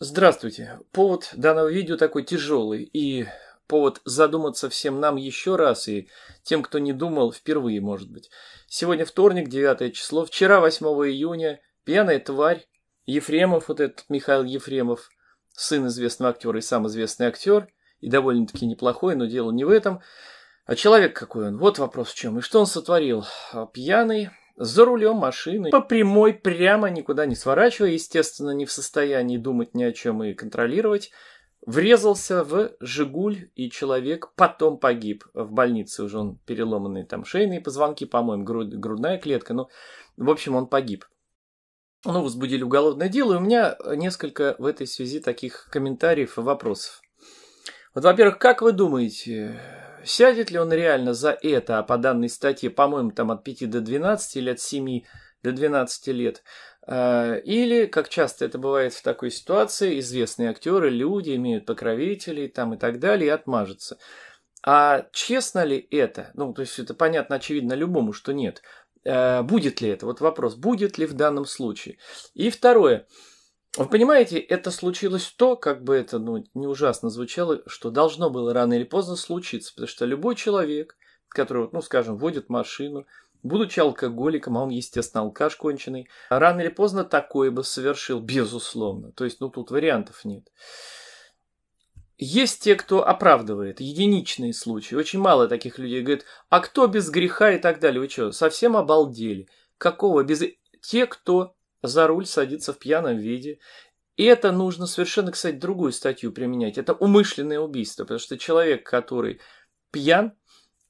Здравствуйте. Повод данного видео такой тяжелый и повод задуматься всем нам еще раз и тем, кто не думал, впервые, может быть. Сегодня вторник, 9 число, вчера, 8 июня, пьяная тварь, Ефремов, вот этот Михаил Ефремов, сын известного актера и сам известный актер, и довольно-таки неплохой, но дело не в этом, а человек какой он, вот вопрос в чем, и что он сотворил. А, пьяный, за рулем машины, по прямой, прямо никуда не сворачивая, естественно, не в состоянии думать ни о чем и контролировать, врезался в «Жигуль», и человек потом погиб в больнице. Уже он переломанные там шейные позвонки, по-моему, груд, грудная клетка. Ну, в общем, он погиб. Ну, возбудили уголовное дело, и у меня несколько в этой связи таких комментариев и вопросов. Вот, во-первых, как вы думаете, Сядет ли он реально за это, а по данной статье, по-моему, там от 5 до 12 или от 7 до 12 лет, э, или, как часто это бывает в такой ситуации, известные актеры, люди имеют покровителей там и так далее и отмажутся. А честно ли это? Ну, то есть это понятно, очевидно любому, что нет. Э, будет ли это? Вот вопрос, будет ли в данном случае? И второе. Вы понимаете, это случилось то, как бы это ну, не ужасно звучало, что должно было рано или поздно случиться, потому что любой человек, который, ну, скажем, водит машину, будучи алкоголиком, а он, естественно, алкаш конченый, рано или поздно такое бы совершил, безусловно. То есть, ну, тут вариантов нет. Есть те, кто оправдывает, единичные случаи, очень мало таких людей. Говорит, а кто без греха и так далее, вы что, совсем обалдели? Какого без... Те, кто за руль садится в пьяном виде. И это нужно совершенно, кстати, другую статью применять. Это умышленное убийство, потому что человек, который пьян,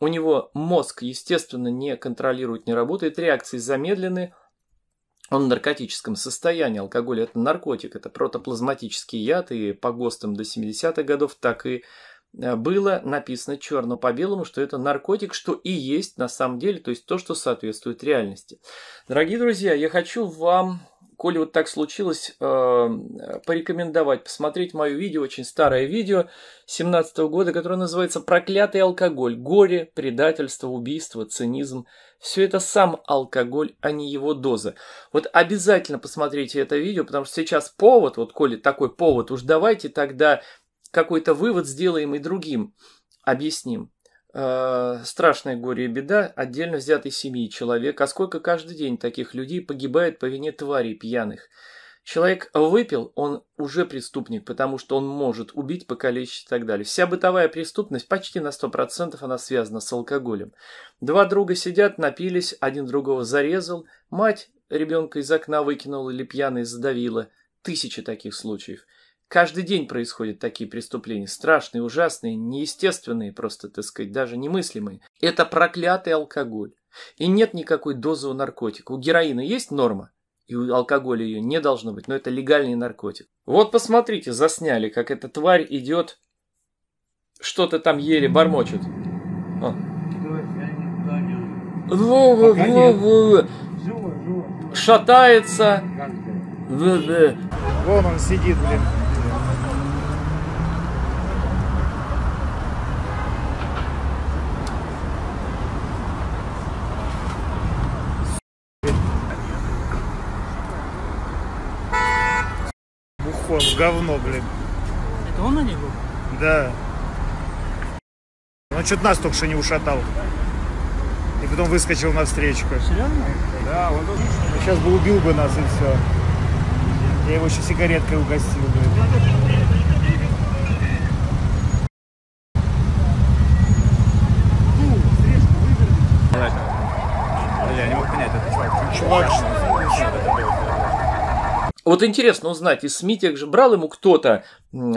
у него мозг, естественно, не контролирует, не работает, реакции замедлены, он в наркотическом состоянии. Алкоголь – это наркотик, это протоплазматический яд, и по ГОСТам до 70-х годов так и Э, было написано черно по белому, что это наркотик, что и есть на самом деле, то есть то, что соответствует реальности. Дорогие друзья, я хочу вам, коли вот так случилось, э, порекомендовать посмотреть мое видео, очень старое видео 17 года, которое называется «Проклятый алкоголь. Горе, предательство, убийство, цинизм». Все это сам алкоголь, а не его доза. Вот обязательно посмотрите это видео, потому что сейчас повод, вот коли такой повод, уж давайте тогда какой-то вывод, сделаем и другим, объясним. Э, страшное горе и беда отдельно взятой семьи человек, а сколько каждый день таких людей погибает по вине тварей пьяных. Человек выпил, он уже преступник, потому что он может убить, покалечить и так далее. Вся бытовая преступность почти на 100% она связана с алкоголем. Два друга сидят, напились, один другого зарезал, мать ребенка из окна выкинула или пьяный задавила. Тысячи таких случаев. Каждый день происходят такие преступления, страшные, ужасные, неестественные, просто, так сказать, даже немыслимые. Это проклятый алкоголь. И нет никакой дозы у наркотика. У героина есть норма, и у алкоголя ее не должно быть, но это легальный наркотик. Вот посмотрите, засняли, как эта тварь идет, что-то там еле бормочет. А. Шатается. Вон он сидит, блин. говно, блин. Это он на него? Да. Он что-то нас только что не ушатал. И потом выскочил на встречку. Серьезно? Да, он тут... Сейчас бы убил бы нас и все. Я его еще сигареткой угостил бы. Вот интересно узнать, из СМИ тех же брал ему кто-то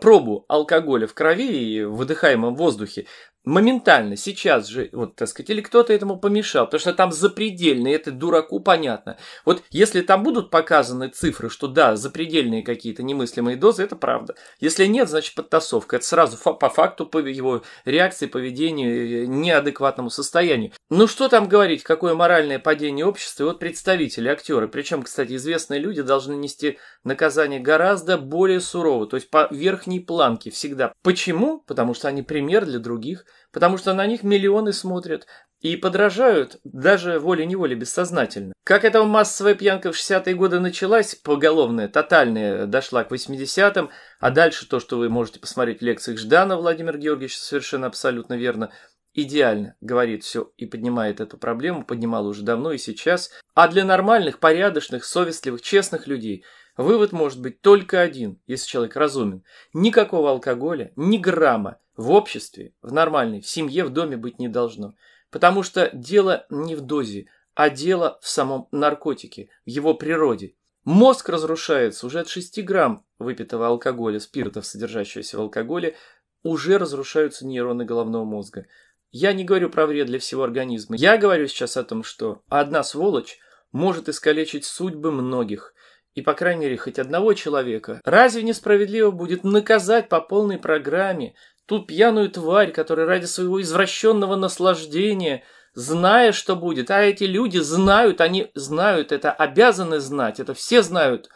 пробу алкоголя в крови и в выдыхаемом воздухе моментально, сейчас же, вот, так сказать, или кто-то этому помешал, потому что там запредельные, это дураку понятно. Вот если там будут показаны цифры, что да, запредельные какие-то немыслимые дозы, это правда. Если нет, значит подтасовка. Это сразу по факту по его реакции, поведению, э, неадекватному состоянию. Ну что там говорить, какое моральное падение общества, и вот представители, актеры, причем, кстати, известные люди должны нести наказание гораздо более сурово, то есть по верхней планке всегда. Почему? Потому что они пример для других – потому что на них миллионы смотрят и подражают даже волей-неволей бессознательно. Как эта массовая пьянка в 60-е годы началась, поголовная, тотальная, дошла к 80-м, а дальше то, что вы можете посмотреть в лекциях Ждана Владимира Георгиевича, совершенно абсолютно верно, идеально говорит все и поднимает эту проблему, поднимал уже давно и сейчас. А для нормальных, порядочных, совестливых, честных людей – Вывод может быть только один, если человек разумен. Никакого алкоголя, ни грамма в обществе, в нормальной, в семье, в доме быть не должно. Потому что дело не в дозе, а дело в самом наркотике, в его природе. Мозг разрушается уже от 6 грамм выпитого алкоголя, спиртов, содержащегося в алкоголе, уже разрушаются нейроны головного мозга. Я не говорю про вред для всего организма. Я говорю сейчас о том, что одна сволочь может искалечить судьбы многих и, по крайней мере, хоть одного человека, разве несправедливо будет наказать по полной программе ту пьяную тварь, которая ради своего извращенного наслаждения, зная, что будет, а эти люди знают, они знают, это обязаны знать, это все знают,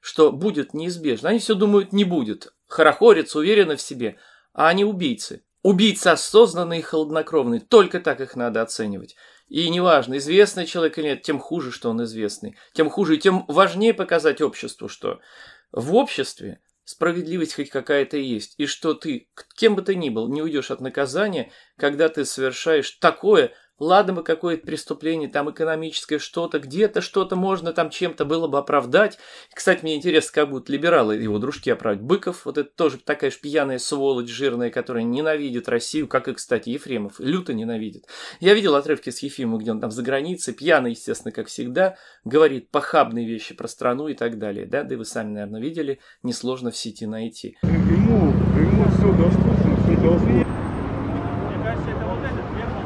что будет неизбежно. Они все думают, не будет. Хорохорец уверены в себе, а они убийцы. Убийцы осознанные и холоднокровные. Только так их надо оценивать. И неважно, известный человек или нет, тем хуже, что он известный. Тем хуже и тем важнее показать обществу, что в обществе справедливость хоть какая-то есть. И что ты, кем бы ты ни был, не уйдешь от наказания, когда ты совершаешь такое, Ладно бы какое-то преступление, там экономическое что-то, где-то что-то можно там чем-то было бы оправдать. Кстати, мне интересно, как будут либералы его дружки оправдать. Быков, вот это тоже такая же пьяная сволочь жирная, которая ненавидит Россию, как и, кстати, Ефремов. Люто ненавидит. Я видел отрывки с Ефимом, где он там за границей, пьяный, естественно, как всегда, говорит похабные вещи про страну и так далее. Да, да и вы сами, наверное, видели, несложно в сети найти. Ему, ему все доступно, все доступно. Мне кажется, это вот этот верно.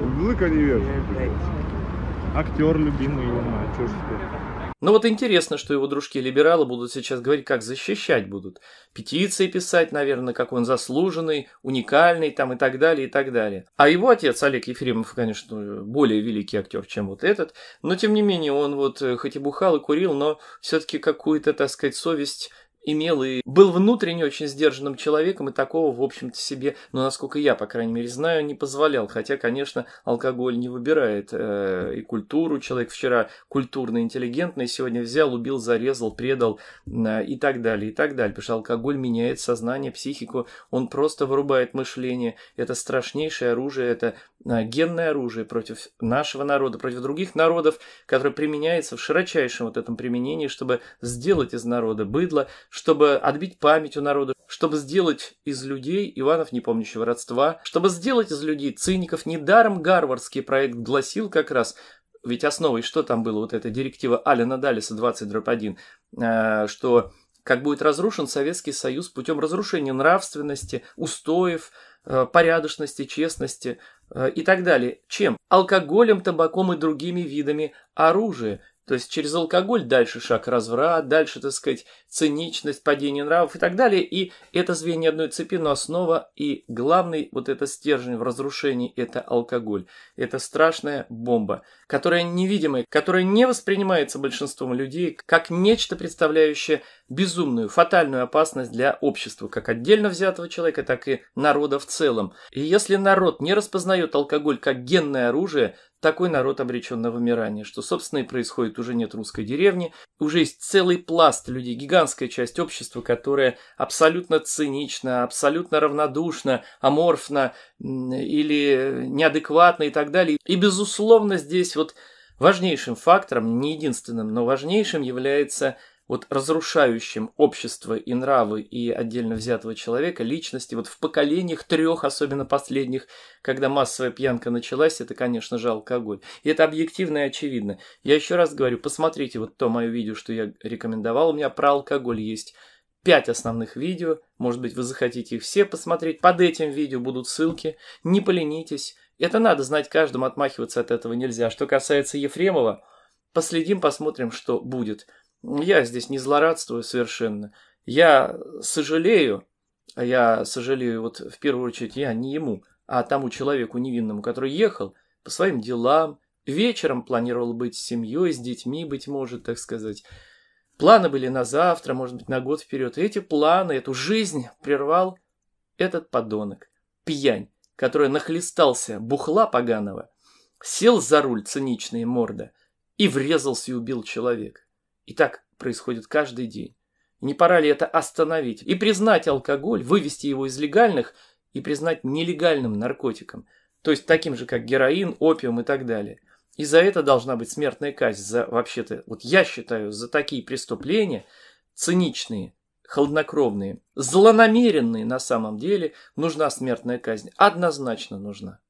Музыка не вешает. Актер любимый его, а что ж но ну вот интересно, что его дружки-либералы будут сейчас говорить, как защищать будут. Петиции писать, наверное, как он заслуженный, уникальный там и так далее, и так далее. А его отец, Олег Ефремов, конечно, более великий актер, чем вот этот. Но, тем не менее, он вот э, хоть и бухал и курил, но все-таки какую-то, так сказать, совесть имел и был внутренне очень сдержанным человеком, и такого, в общем-то, себе, ну, насколько я, по крайней мере, знаю, не позволял. Хотя, конечно, алкоголь не выбирает э, и культуру. Человек вчера культурно интеллигентный, сегодня взял, убил, зарезал, предал э, и так далее, и так далее. Потому что алкоголь меняет сознание, психику, он просто вырубает мышление. Это страшнейшее оружие, это э, генное оружие против нашего народа, против других народов, которое применяется в широчайшем вот этом применении, чтобы сделать из народа быдло, чтобы отбить память у народа, чтобы сделать из людей Иванов не помнящего родства, чтобы сделать из людей циников. Недаром гарвардский проект гласил как раз, ведь основой, что там было, вот эта директива Алина Далиса 20-1, э, что как будет разрушен Советский Союз путем разрушения нравственности, устоев, э, порядочности, честности э, и так далее. Чем? Алкоголем, табаком и другими видами оружия. То есть через алкоголь дальше шаг разврат, дальше, так сказать, циничность, падение нравов и так далее. И это звенья одной цепи, но основа и главный вот это стержень в разрушении – это алкоголь. Это страшная бомба, которая невидимая, которая не воспринимается большинством людей как нечто, представляющее безумную, фатальную опасность для общества, как отдельно взятого человека, так и народа в целом. И если народ не распознает алкоголь как генное оружие – такой народ обречен на вымирание, что, собственно, и происходит. Уже нет русской деревни, уже есть целый пласт людей, гигантская часть общества, которая абсолютно цинично, абсолютно равнодушно, аморфно или неадекватно и так далее. И, безусловно, здесь вот важнейшим фактором, не единственным, но важнейшим является вот разрушающим общество и нравы и отдельно взятого человека, личности, вот в поколениях трех, особенно последних, когда массовая пьянка началась, это, конечно же, алкоголь. И это объективно и очевидно. Я еще раз говорю, посмотрите вот то мое видео, что я рекомендовал, у меня про алкоголь есть пять основных видео, может быть, вы захотите их все посмотреть. Под этим видео будут ссылки. Не поленитесь. Это надо знать каждому, отмахиваться от этого нельзя. Что касается Ефремова, последим, посмотрим, что будет. Я здесь не злорадствую совершенно. Я сожалею, а я сожалею вот в первую очередь я не ему, а тому человеку невинному, который ехал по своим делам, вечером планировал быть с семьей, с детьми, быть может, так сказать. Планы были на завтра, может быть, на год вперед. И эти планы, эту жизнь прервал этот подонок, пьянь, который нахлестался бухла поганого, сел за руль циничные морда и врезался и убил человека. И так происходит каждый день. Не пора ли это остановить и признать алкоголь, вывести его из легальных и признать нелегальным наркотиком, то есть таким же, как героин, опиум и так далее. И за это должна быть смертная казнь, за вообще-то, вот я считаю, за такие преступления, циничные, хладнокровные, злонамеренные на самом деле, нужна смертная казнь, однозначно нужна.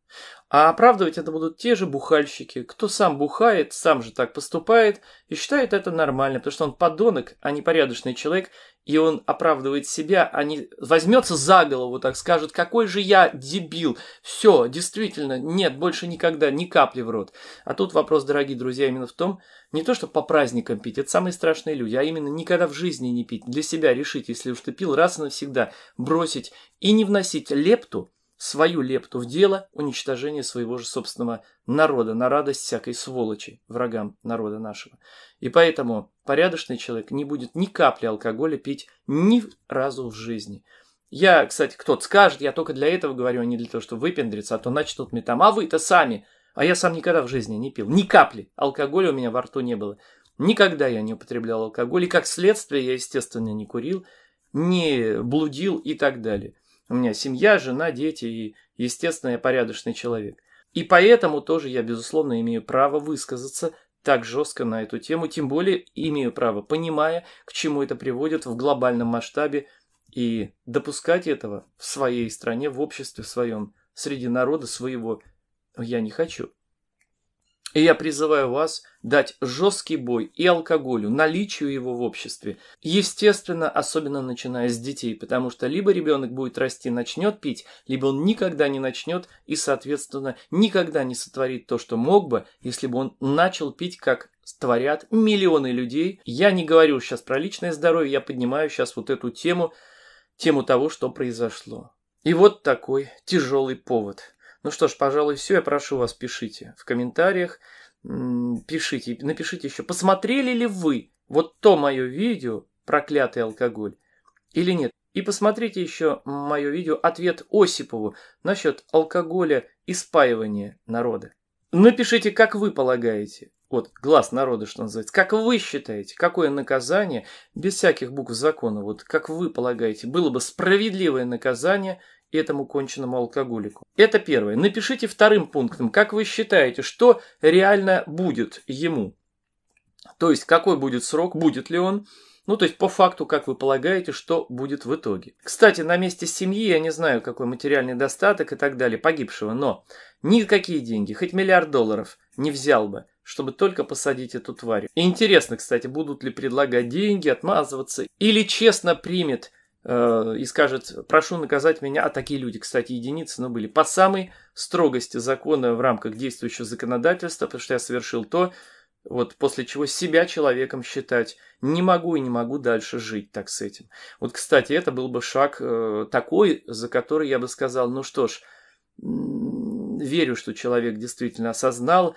А оправдывать это будут те же бухальщики, кто сам бухает, сам же так поступает и считает это нормально, потому что он подонок, а не порядочный человек, и он оправдывает себя, а не возьмется за голову, так скажет, какой же я дебил. Все, действительно, нет, больше никогда, ни капли в рот. А тут вопрос, дорогие друзья, именно в том, не то, что по праздникам пить, это самые страшные люди, а именно никогда в жизни не пить. Для себя решить, если уж ты пил раз и навсегда, бросить и не вносить лепту – свою лепту в дело уничтожения своего же собственного народа на радость всякой сволочи, врагам народа нашего. И поэтому порядочный человек не будет ни капли алкоголя пить ни разу в жизни. Я, кстати, кто-то скажет, я только для этого говорю, а не для того, чтобы выпендриться, а то начнут мне там, а вы-то сами. А я сам никогда в жизни не пил, ни капли. Алкоголя у меня во рту не было. Никогда я не употреблял алкоголь, и как следствие я, естественно, не курил, не блудил и так далее. У меня семья, жена, дети и, естественно, я порядочный человек. И поэтому тоже я, безусловно, имею право высказаться так жестко на эту тему, тем более имею право, понимая, к чему это приводит в глобальном масштабе, и допускать этого в своей стране, в обществе в своем, среди народа своего, я не хочу. И я призываю вас дать жесткий бой и алкоголю, наличию его в обществе. Естественно, особенно начиная с детей, потому что либо ребенок будет расти, начнет пить, либо он никогда не начнет и, соответственно, никогда не сотворит то, что мог бы, если бы он начал пить, как творят миллионы людей. Я не говорю сейчас про личное здоровье, я поднимаю сейчас вот эту тему, тему того, что произошло. И вот такой тяжелый повод. Ну что ж, пожалуй, все. Я прошу вас, пишите в комментариях. Пишите, напишите еще, посмотрели ли вы вот то мое видео «Проклятый алкоголь» или нет. И посмотрите еще мое видео «Ответ Осипову» насчет алкоголя и спаивания народа. Напишите, как вы полагаете, вот глаз народа, что называется. Как вы считаете, какое наказание, без всяких букв закона, вот как вы полагаете, было бы справедливое наказание этому конченному алкоголику? Это первое. Напишите вторым пунктом, как вы считаете, что реально будет ему? То есть, какой будет срок, будет ли он? Ну, то есть, по факту, как вы полагаете, что будет в итоге. Кстати, на месте семьи я не знаю, какой материальный достаток и так далее погибшего, но никакие деньги, хоть миллиард долларов, не взял бы чтобы только посадить эту тварь. интересно, кстати, будут ли предлагать деньги, отмазываться, или честно примет э, и скажет, прошу наказать меня, а такие люди, кстати, единицы, но были, по самой строгости закона в рамках действующего законодательства, потому что я совершил то, вот после чего себя человеком считать. Не могу и не могу дальше жить так с этим. Вот, кстати, это был бы шаг э, такой, за который я бы сказал, ну что ж, верю, что человек действительно осознал,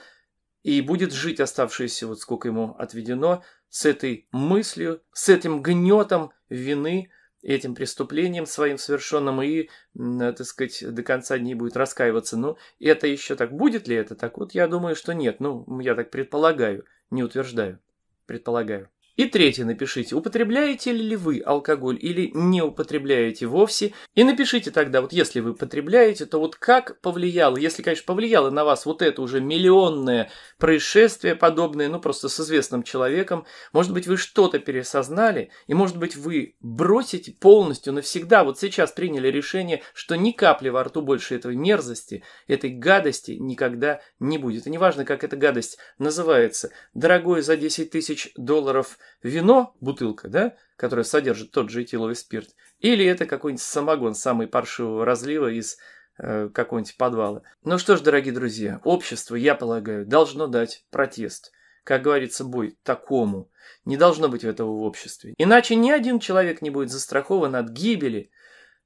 и будет жить оставшееся вот сколько ему отведено, с этой мыслью, с этим гнетом вины, этим преступлением своим совершенным и, э, так сказать, до конца дней будет раскаиваться. Ну, это еще так. Будет ли это так? Вот я думаю, что нет. Ну, я так предполагаю, не утверждаю. Предполагаю. И третье напишите, употребляете ли вы алкоголь или не употребляете вовсе. И напишите тогда, вот если вы потребляете, то вот как повлияло, если, конечно, повлияло на вас вот это уже миллионное происшествие подобное, ну просто с известным человеком, может быть, вы что-то пересознали, и может быть, вы бросите полностью навсегда, вот сейчас приняли решение, что ни капли во рту больше этой мерзости, этой гадости никогда не будет. И неважно, как эта гадость называется, дорогой за 10 тысяч долларов – вино, бутылка, да, которая содержит тот же этиловый спирт, или это какой-нибудь самогон самый паршивого разлива из э, какого-нибудь подвала. Ну что ж, дорогие друзья, общество, я полагаю, должно дать протест. Как говорится, бой такому. Не должно быть этого в обществе. Иначе ни один человек не будет застрахован от гибели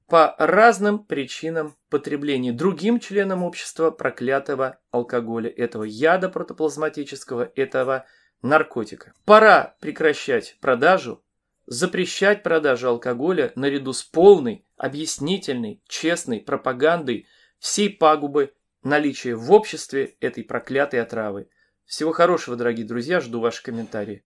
по разным причинам потребления другим членам общества проклятого алкоголя, этого яда протоплазматического, этого наркотика. Пора прекращать продажу, запрещать продажу алкоголя наряду с полной, объяснительной, честной пропагандой всей пагубы наличия в обществе этой проклятой отравы. Всего хорошего, дорогие друзья, жду ваши комментарии.